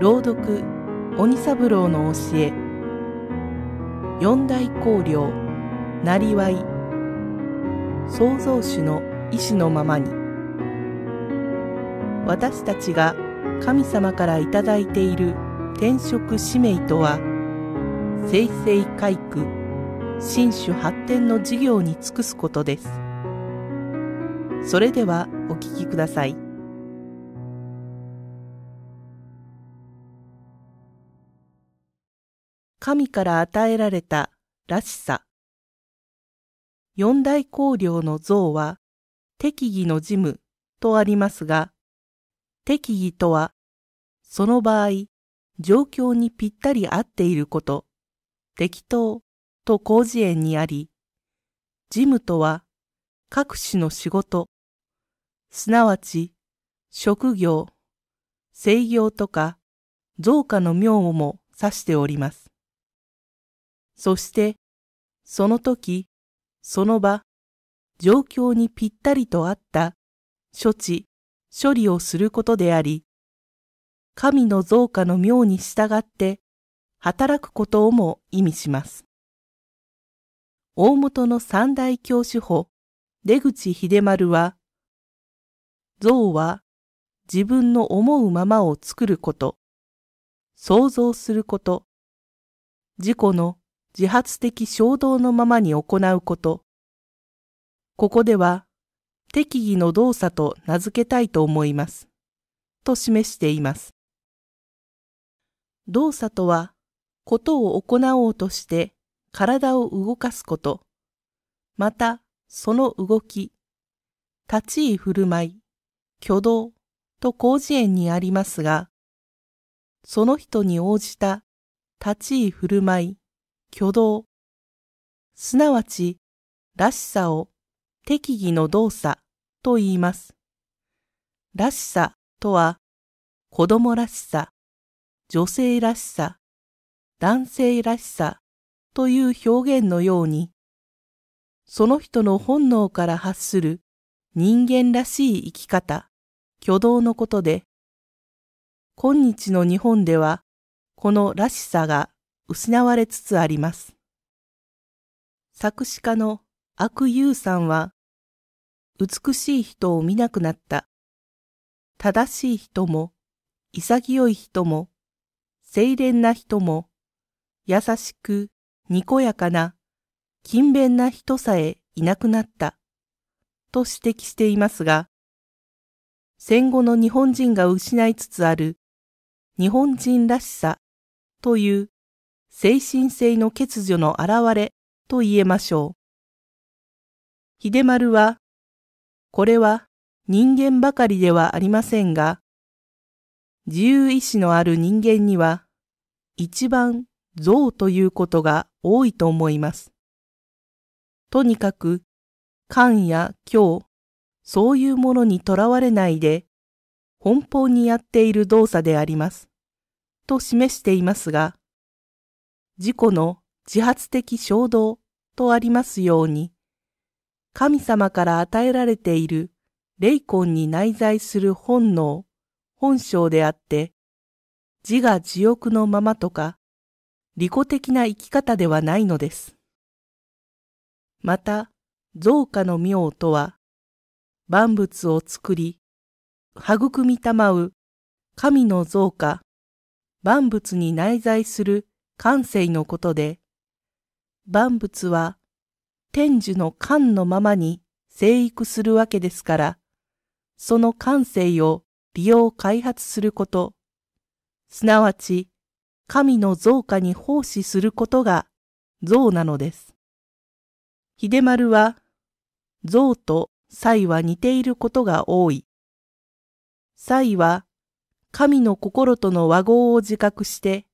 朗読鬼三郎の教え四大綱領なりわい創造主の意志のままに私たちが神様からいただいている転職使命とは生成回復新種発展の事業に尽くすことですそれではお聞きください。神から与えられたらしさ。四大綱領の像は、適宜の事務とありますが、適宜とは、その場合、状況にぴったり合っていること、適当と広辞苑にあり、事務とは、各種の仕事、すなわち、職業、制業とか、造花の名をも指しております。そして、その時、その場、状況にぴったりと合った処置、処理をすることであり、神の増加の妙に従って働くことをも意味します。大元の三大教主法、出口秀丸は、像は自分の思うままを作ること、想像すること、自己の自発的衝動のままに行うこと。ここでは、適宜の動作と名付けたいと思います。と示しています。動作とは、ことを行おうとして体を動かすこと、またその動き、立ち居振る舞い、挙動と広辞苑にありますが、その人に応じた立ち居振る舞い、挙動、すなわち、らしさを適宜の動作と言います。らしさとは、子供らしさ、女性らしさ、男性らしさという表現のように、その人の本能から発する人間らしい生き方、挙動のことで、今日の日本では、このらしさが失われつつあります。作詞家の悪友さんは、美しい人を見なくなった。正しい人も、潔い人も、清廉な人も、優しく、にこやかな、勤勉な人さえいなくなった、と指摘していますが、戦後の日本人が失いつつある、日本人らしさという精神性の欠如の現れと言えましょう。秀丸は、これは人間ばかりではありませんが、自由意志のある人間には、一番憎ということが多いと思います。とにかく、感や今そういうものにとらわれないで、奔放にやっている動作であります。と示していますが、自己の自発的衝動とありますように、神様から与えられている霊魂に内在する本能、本性であって、自我自欲のままとか、利己的な生き方ではないのです。また、造花の妙とは、万物を作り、育みたまう神の造花、万物に内在する感性のことで、万物は天樹の感のままに生育するわけですから、その感性を利用開発すること、すなわち神の増加に奉仕することが像なのです。秀丸は像と祭は似ていることが多い。祭は神の心との和合を自覚して、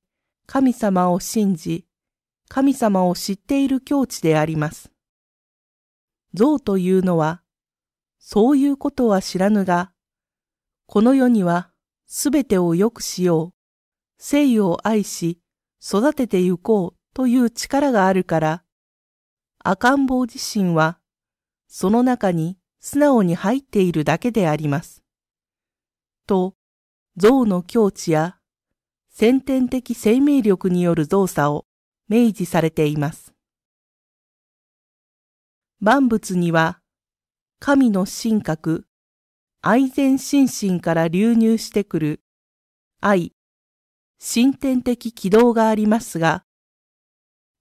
神様を信じ、神様を知っている境地であります。像というのは、そういうことは知らぬが、この世にはすべてを良くしよう、誠意を愛し、育ててゆこうという力があるから、赤ん坊自身は、その中に素直に入っているだけであります。と、像の境地や先天的生命力による造作を明示されています。万物には、神の神格、愛全心身から流入してくる愛、神天的軌道がありますが、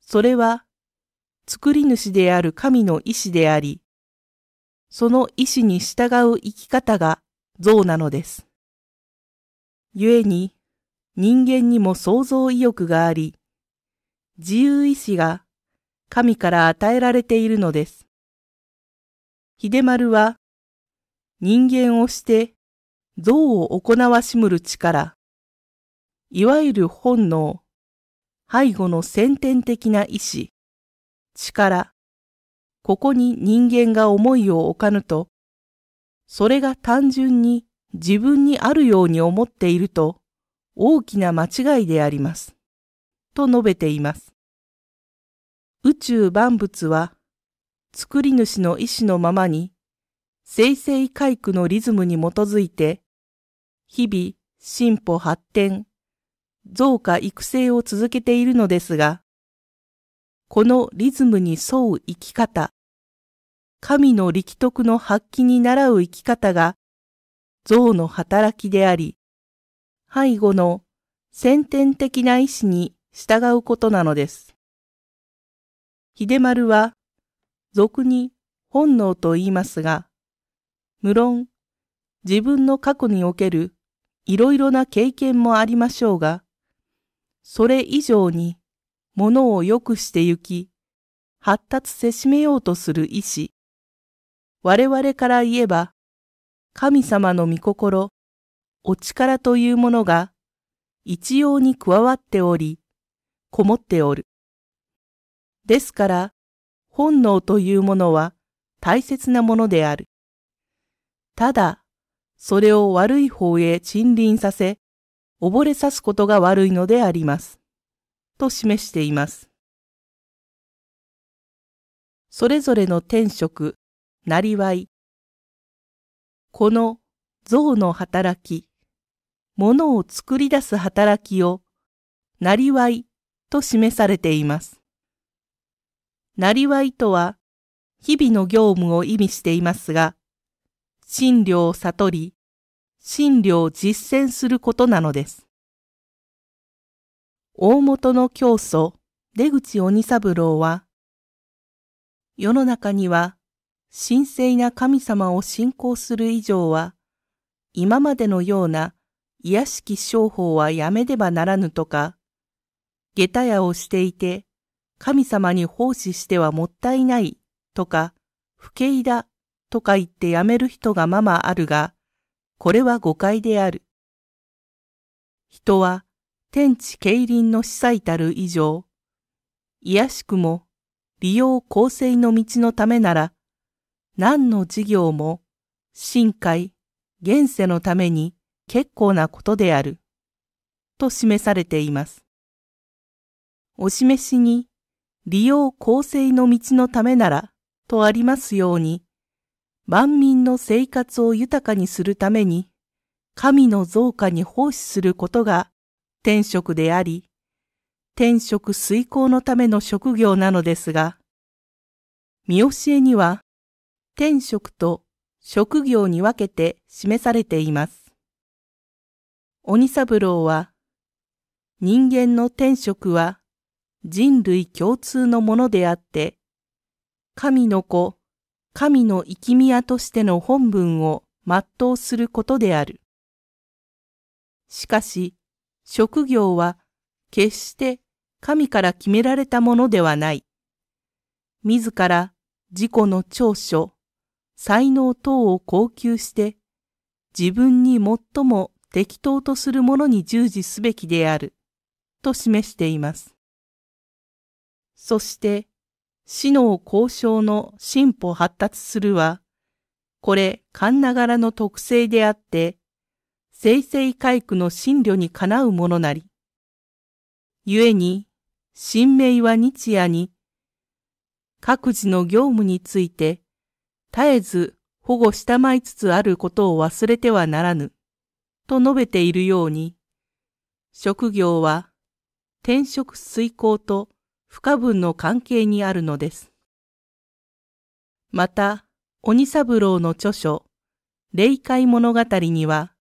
それは作り主である神の意志であり、その意志に従う生き方が像なのです。故に、人間にも創造意欲があり、自由意志が神から与えられているのです。秀丸は人間をして像を行わしむる力、いわゆる本能、背後の先天的な意志、力、ここに人間が思いを置かぬと、それが単純に自分にあるように思っていると、大きな間違いであります。と述べています。宇宙万物は、作り主の意志のままに、生成回復のリズムに基づいて、日々進歩発展、増加育成を続けているのですが、このリズムに沿う生き方、神の力徳の発揮に倣う生き方が、象の働きであり、背後の先天的な意志に従うことなのです。秀丸は、俗に本能と言いますが、無論、自分の過去におけるいろいろな経験もありましょうが、それ以上に、ものを良くしてゆき、発達せしめようとする意志。我々から言えば、神様の御心、お力というものが一様に加わっており、こもっておる。ですから、本能というものは大切なものである。ただ、それを悪い方へ沈臨させ、溺れさすことが悪いのであります。と示しています。それぞれの天職、なりわい。この像の働き、物を作り出す働きを、なりわいと示されています。なりわいとは、日々の業務を意味していますが、診療を悟り、診療を実践することなのです。大元の教祖、出口鬼三郎は、世の中には神聖な神様を信仰する以上は、今までのような癒しき商法はやめねばならぬとか、下駄屋をしていて、神様に奉仕してはもったいないとか、不敬だとか言ってやめる人がままあるが、これは誤解である。人は天地経輪の司祭たる以上、癒しくも利用公正の道のためなら、何の事業も、深海、現世のために、結構なことである、と示されています。お示しに、利用公正の道のためなら、とありますように、万民の生活を豊かにするために、神の増加に奉仕することが天職であり、天職遂行のための職業なのですが、見教えには、天職と職業に分けて示されています。鬼三郎は、人間の天職は人類共通のものであって、神の子、神の生き宮としての本文を全うすることである。しかし、職業は決して神から決められたものではない。自ら自己の長所、才能等を高級して、自分に最も適当とするものに従事すべきである、と示しています。そして、死の交渉の進歩発達するは、これ、勘ながらの特性であって、生成回復の真慮にかなうものなり。故に、神明は日夜に、各自の業務について、絶えず保護したまいつつあることを忘れてはならぬ。と述べているように、職業は転職遂行と不可分の関係にあるのです。また、鬼三郎の著書、霊界物語には、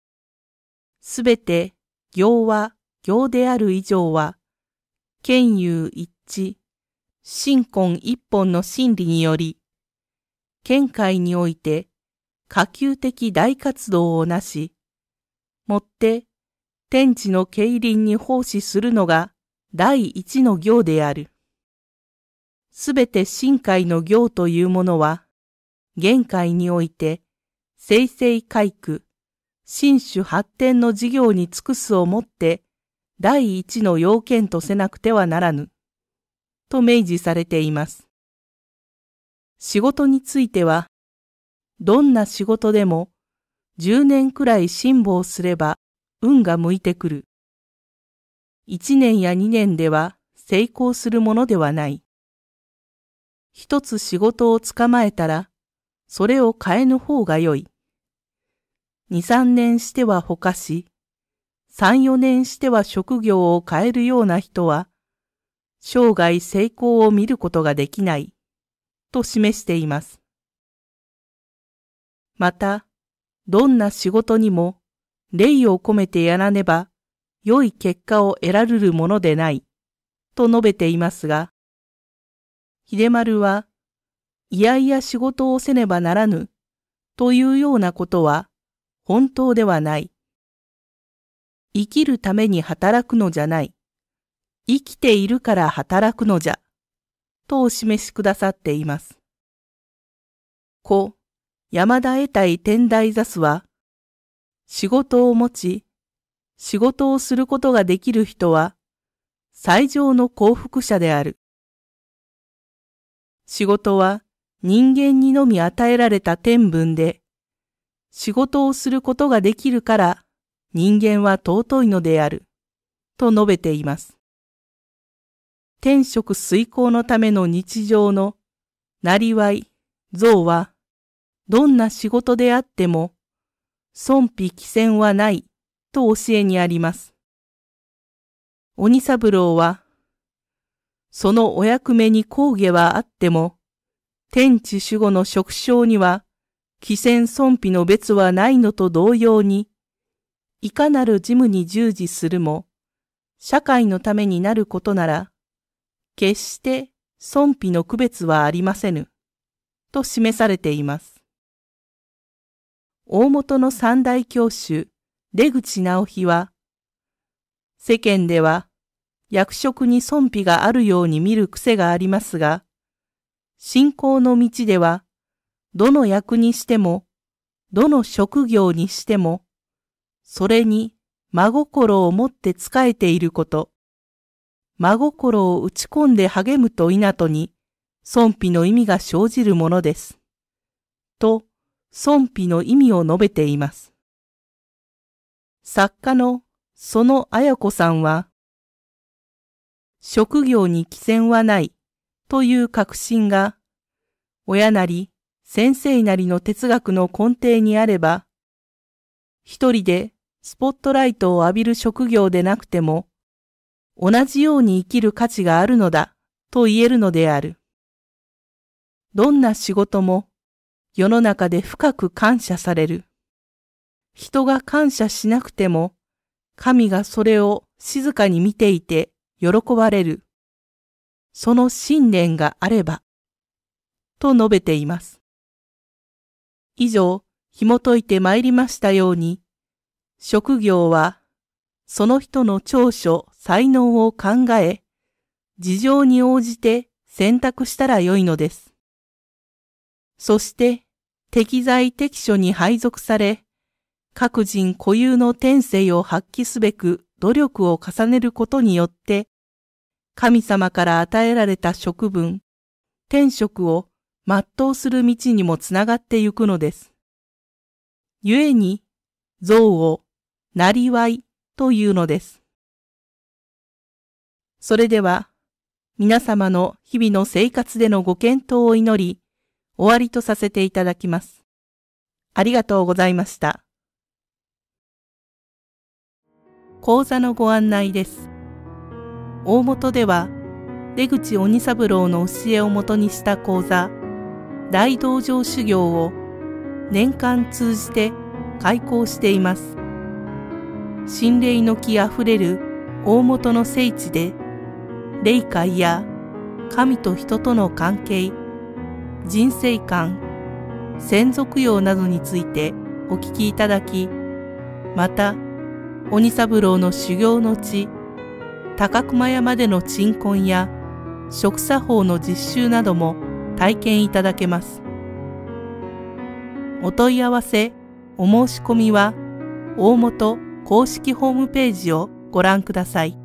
すべて行は行である以上は、剣有一致、新婚一本の真理により、見界において、可級的大活動をなし、もって、天地の経輪に奉仕するのが第一の行である。すべて深海の行というものは、玄界において、生成開区、新種発展の事業に尽くすをもって、第一の要件とせなくてはならぬ、と明示されています。仕事については、どんな仕事でも10年くらい辛抱すれば運が向いてくる。1年や2年では成功するものではない。一つ仕事を捕まえたら、それを変えぬ方がよい。二三年してはほかし、三四年しては職業を変えるような人は、生涯成功を見ることができない、と示しています。また、どんな仕事にも、礼を込めてやらねば、良い結果を得られるものでない、と述べていますが、秀丸は、いやいや仕事をせねばならぬ、というようなことは、本当ではない。生きるために働くのじゃない。生きているから働くのじゃ。とお示しくださっています。う山田得体天台座すは、仕事を持ち、仕事をすることができる人は、最上の幸福者である。仕事は人間にのみ与えられた天文で、仕事をすることができるから人間は尊いのである、と述べています。天職遂行のための日常の、なりわい、像は、どんな仕事であっても、損否危険はないと教えにあります。鬼三郎は、そのお役目に抗議はあっても、天地守護の職称には、危険損否の別はないのと同様に、いかなる事務に従事するも、社会のためになることなら、決して損否の区別はありませぬ、と示されています。大元の三大教主、出口直樹は、世間では役職に尊卑があるように見る癖がありますが、信仰の道では、どの役にしても、どの職業にしても、それに真心を持って仕えていること、真心を打ち込んで励むと稲とに、尊卑の意味が生じるものです。と、尊卑の意味を述べています。作家のその綾子さんは、職業に寄せはないという確信が、親なり先生なりの哲学の根底にあれば、一人でスポットライトを浴びる職業でなくても、同じように生きる価値があるのだと言えるのである。どんな仕事も世の中で深く感謝される。人が感謝しなくても、神がそれを静かに見ていて喜ばれる。その信念があれば、と述べています。以上、紐解いて参りましたように、職業は、その人の長所、才能を考え、事情に応じて選択したらよいのです。そして適材適所に配属され、各人固有の天性を発揮すべく努力を重ねることによって、神様から与えられた職分、天職を全うする道にもつながってゆくのです。故に、像を、なりわいというのです。それでは、皆様の日々の生活でのご検討を祈り、終わりとさせていただきます。ありがとうございました。講座のご案内です。大本では、出口鬼三郎の教えをもとにした講座、大道場修行を年間通じて開講しています。心霊の木あふれる大本の聖地で、霊界や神と人との関係、人生観、先祖供養などについてお聞きいただき、また、鬼三郎の修行の地、高熊山での鎮魂や食作法の実習なども体験いただけます。お問い合わせ、お申し込みは、大本公式ホームページをご覧ください。